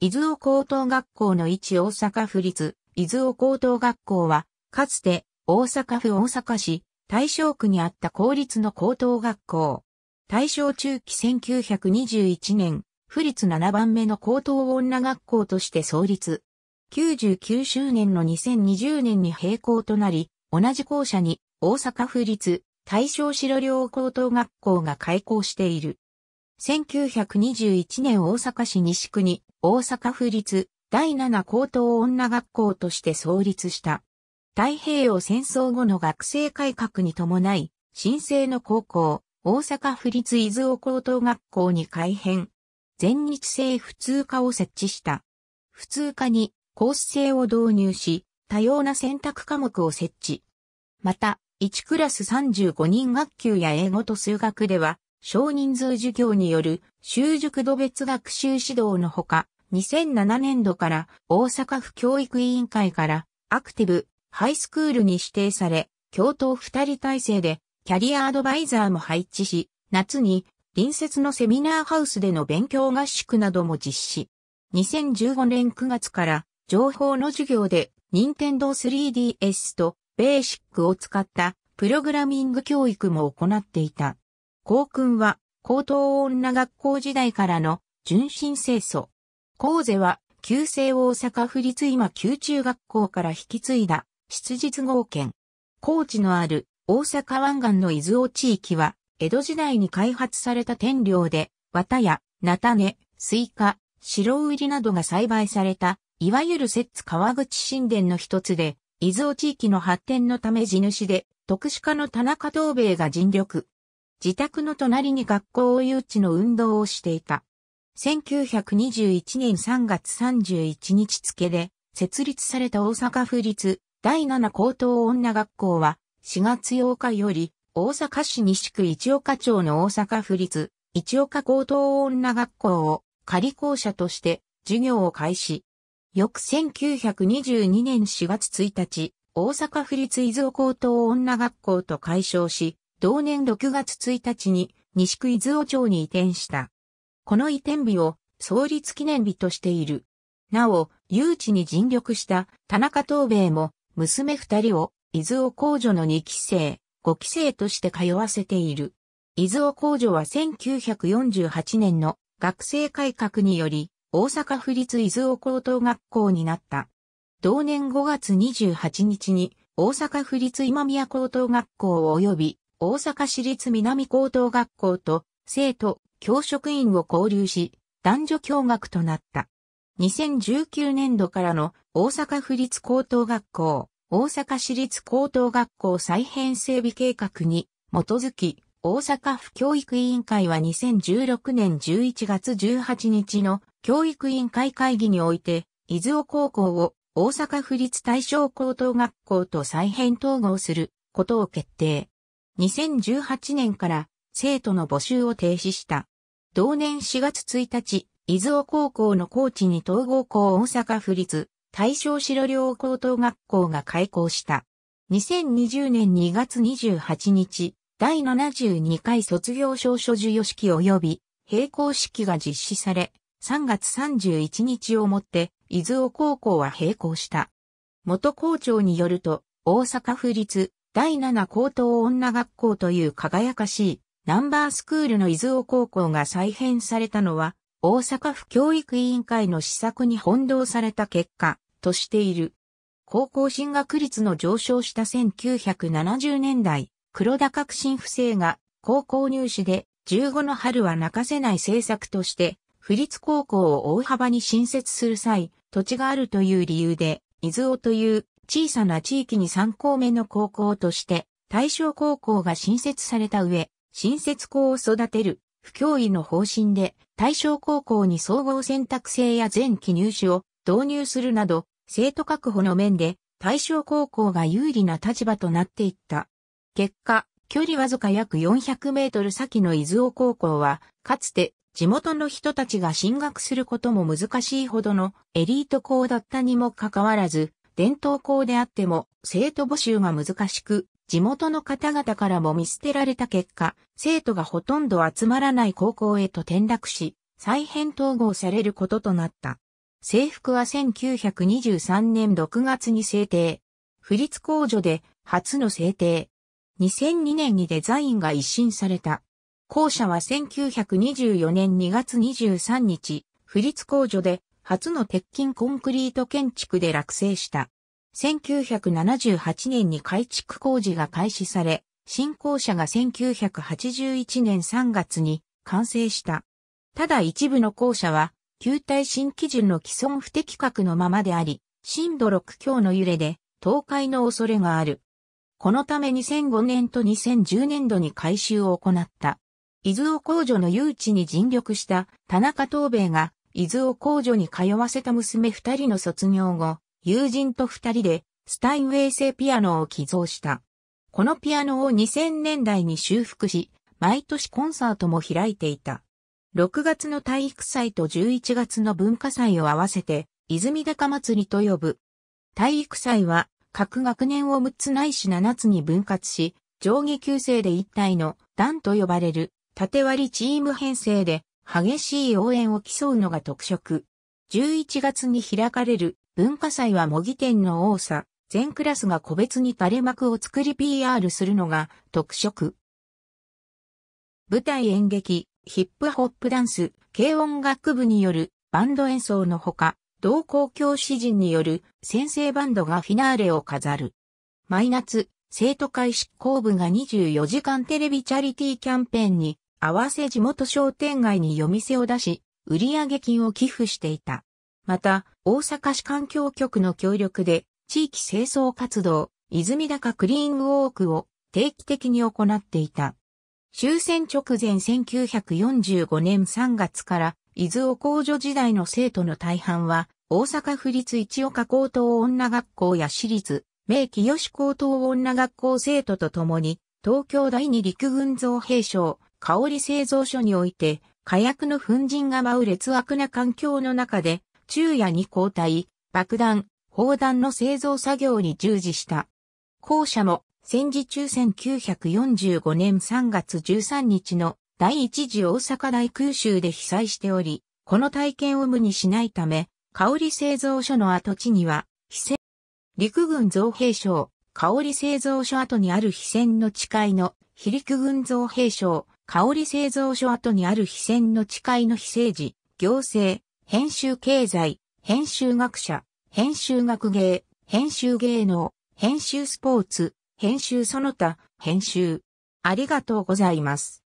伊豆尾高等学校の位置大阪府立、伊豆尾高等学校は、かつて大阪府大阪市、大正区にあった公立の高等学校。大正中期1921年、府立7番目の高等女学校として創立。99周年の2020年に閉校となり、同じ校舎に大阪府立大正白陵高等学校が開校している。1921年大阪市西区に大阪府立第7高等女学校として創立した。太平洋戦争後の学生改革に伴い、新生の高校、大阪府立伊豆尾高等学校に改編。全日制普通科を設置した。普通科にコース制を導入し、多様な選択科目を設置。また、1クラス35人学級や英語と数学では、少人数授業による習熟度別学習指導のほか、2007年度から大阪府教育委員会からアクティブハイスクールに指定され、教頭2人体制でキャリアアドバイザーも配置し、夏に隣接のセミナーハウスでの勉強合宿なども実施。2015年9月から情報の授業で任天堂 3DS とベーシックを使ったプログラミング教育も行っていた。校訓は高等女学校時代からの純真清掃。コーゼは、旧制大阪府立今旧中学校から引き継いだ、質実合圏。高知のある大阪湾岸の伊豆尾地域は、江戸時代に開発された天領で、綿や、菜種、スイカ、白売りなどが栽培された、いわゆる摂津川口神殿の一つで、伊豆尾地域の発展のため地主で、特殊化の田中東兵衛が尽力。自宅の隣に学校を誘致の運動をしていた。1921年3月31日付で設立された大阪府立第7高等女学校は4月8日より大阪市西区一岡町の大阪府立一岡高等女学校を仮校舎として授業を開始。翌1922年4月1日、大阪府立伊豆高等女学校と解消し、同年6月1日に西区伊豆町に移転した。この移転日を創立記念日としている。なお、誘致に尽力した田中東兵衛も娘二人を伊豆尾工女の二期生、五期生として通わせている。伊豆尾工女は1948年の学生改革により大阪府立伊豆尾高等学校になった。同年5月28日に大阪府立今宮高等学校及び大阪市立南高等学校と生徒教職員を交流し、男女共学となった。2019年度からの大阪府立高等学校、大阪市立高等学校再編整備計画に基づき、大阪府教育委員会は2016年11月18日の教育委員会会議において、伊豆尾高校を大阪府立大正高等学校と再編統合することを決定。2018年から生徒の募集を停止した。同年4月1日、伊豆尾高校のコーチに統合校大阪府立、大正白陵高等学校が開校した。2020年2月28日、第72回卒業証書授与式及び閉校式が実施され、3月31日をもって、伊豆尾高校は閉校した。元校長によると、大阪府立第7高等女学校という輝かしいナンバースクールの伊豆尾高校が再編されたのは、大阪府教育委員会の施策に翻弄された結果としている。高校進学率の上昇した1970年代、黒田革新不正が高校入試で15の春は泣かせない政策として、府立高校を大幅に新設する際、土地があるという理由で、伊豆尾という小さな地域に3校目の高校として、対象高校が新設された上、新設校を育てる、不教委の方針で、対象高校に総合選択制や前期入試を導入するなど、生徒確保の面で、対象高校が有利な立場となっていった。結果、距離わずか約400メートル先の伊豆尾高校は、かつて地元の人たちが進学することも難しいほどのエリート校だったにもかかわらず、伝統校であっても生徒募集が難しく、地元の方々からも見捨てられた結果、生徒がほとんど集まらない高校へと転落し、再編統合されることとなった。制服は1923年6月に制定。不立工除で初の制定。2002年にデザインが一新された。校舎は1924年2月23日、不立工除で初の鉄筋コンクリート建築で落成した。1978年に改築工事が開始され、新校舎が1981年3月に完成した。ただ一部の校舎は、旧耐震基準の既存不適格のままであり、震度6強の揺れで倒壊の恐れがある。このため2005年と2010年度に改修を行った。伊豆を工場の誘致に尽力した田中東米が伊豆を工場に通わせた娘二人の卒業後、友人と二人で、スタインウェイ製ピアノを寄贈した。このピアノを2000年代に修復し、毎年コンサートも開いていた。6月の体育祭と11月の文化祭を合わせて、泉高祭りと呼ぶ。体育祭は、各学年を6つないし7つに分割し、上下級生で一体の団と呼ばれる縦割りチーム編成で激しい応援を競うのが特色。11月に開かれる文化祭は模擬店の多さ、全クラスが個別に垂れ幕を作り PR するのが特色。舞台演劇、ヒップホップダンス、軽音楽部によるバンド演奏のほか、同校教師陣による先生バンドがフィナーレを飾る。毎夏、生徒会執行部が24時間テレビチャリティーキャンペーンに合わせ地元商店街に夜店を出し、売上金を寄付していた。また、大阪市環境局の協力で、地域清掃活動、泉高クリーンウォークを定期的に行っていた。終戦直前1945年3月から、伊豆を工女時代の生徒の大半は、大阪府立一岡高等女学校や私立、明治吉高等女学校生徒と共に、東京第二陸軍造兵廠、香織製造所において、火薬の粉塵が舞う劣悪な環境の中で、昼夜に交代、爆弾、砲弾の製造作業に従事した。後者も戦時中1945年3月13日の第一次大阪大空襲で被災しており、この体験を無にしないため、香り製造所の跡地には、非戦、陸軍造兵省、香り製造所跡にある非戦の誓いの、非陸軍造兵省、香り製造所跡にある非戦の誓いの非政治、行政、編集経済、編集学者、編集学芸、編集芸能、編集スポーツ、編集その他、編集。ありがとうございます。